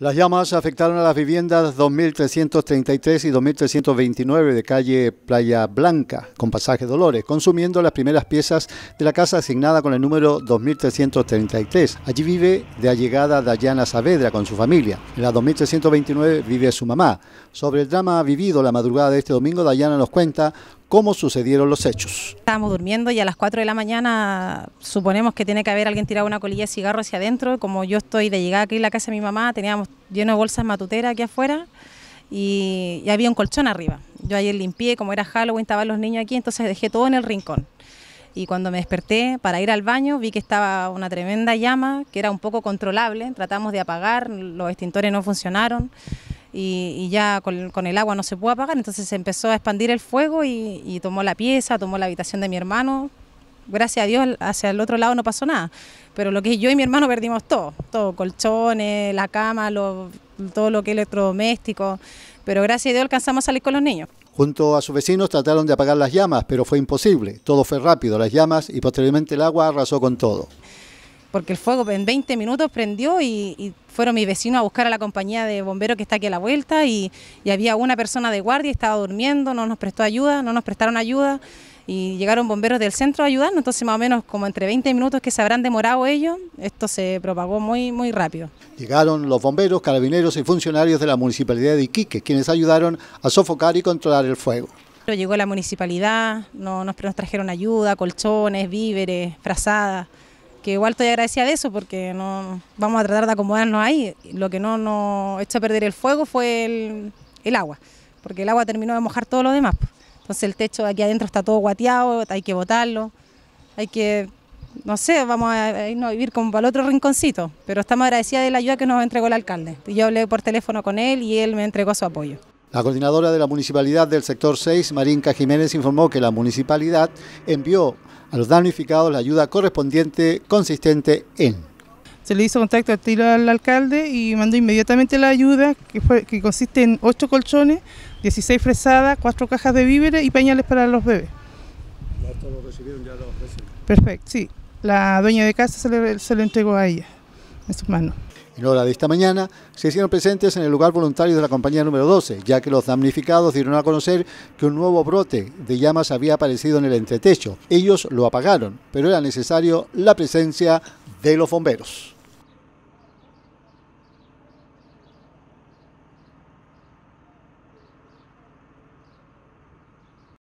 Las llamas afectaron a las viviendas 2.333 y 2.329 de calle Playa Blanca, con pasaje Dolores, consumiendo las primeras piezas de la casa asignada con el número 2.333. Allí vive de allegada Dayana Saavedra con su familia. En la 2.329 vive su mamá. Sobre el drama vivido la madrugada de este domingo, Dayana nos cuenta cómo sucedieron los hechos. Estábamos durmiendo y a las 4 de la mañana suponemos que tiene que haber alguien tirado una colilla de cigarro hacia adentro. Como yo estoy de llegar aquí a la casa de mi mamá, teníamos lleno de bolsas matuteras aquí afuera y, y había un colchón arriba. Yo ayer limpié, como era Halloween, estaban los niños aquí, entonces dejé todo en el rincón. Y cuando me desperté para ir al baño vi que estaba una tremenda llama que era un poco controlable. Tratamos de apagar, los extintores no funcionaron y, ya con, el agua no se pudo apagar, entonces se empezó a expandir el fuego y, tomó la pieza, tomó la habitación de mi hermano. Gracias a Dios hacia el otro lado no pasó nada, pero lo que yo y mi hermano perdimos todo, todo, colchones, la cama, todo lo que es electrodoméstico, pero gracias a Dios alcanzamos a salir con los niños. Junto a sus vecinos trataron de apagar las llamas, pero fue imposible. Todo fue rápido, las llamas y posteriormente el agua arrasó con todo porque el fuego en 20 minutos prendió y, fueron mis vecinos a buscar a la compañía de bomberos que está aquí a la vuelta y, había una persona de guardia, estaba durmiendo, no nos prestó ayuda, no nos prestaron ayuda y llegaron bomberos del centro a ayudarnos, entonces más o menos como entre 20 minutos que se habrán demorado ellos, esto se propagó muy, muy rápido. Llegaron los bomberos, carabineros y funcionarios de la Municipalidad de Iquique, quienes ayudaron a sofocar y controlar el fuego. Llegó la municipalidad, no, nos, nos trajeron ayuda, colchones, víveres, frazadas que igual estoy agradecida de eso porque no vamos a tratar de acomodarnos ahí. Lo que no nos echó a perder el fuego fue el, agua, porque el agua terminó de mojar todo lo demás. Entonces el techo aquí adentro está todo guateado, hay que botarlo, hay que, no sé, vamos a irnos a vivir como para el otro rinconcito, pero estamos agradecidas de la ayuda que nos entregó el alcalde. Yo hablé por teléfono con él y él me entregó su apoyo. La coordinadora de la municipalidad del sector 6, Marinka Jiménez, informó que la municipalidad envió a los damnificados la ayuda correspondiente consistente en. Se le hizo contacto al alcalde y mandó inmediatamente la ayuda, que, fue, que consiste en 8 colchones, 16 fresadas, 4 cajas de víveres y pañales para los bebés. Ya recibieron, ya Perfecto, sí. La dueña de casa se le, se le entregó a ella, en sus manos. En hora de esta mañana se hicieron presentes en el lugar voluntario de la compañía número 12, ya que los damnificados dieron a conocer que un nuevo brote de llamas había aparecido en el entretecho. Ellos lo apagaron, pero era necesario la presencia de los bomberos.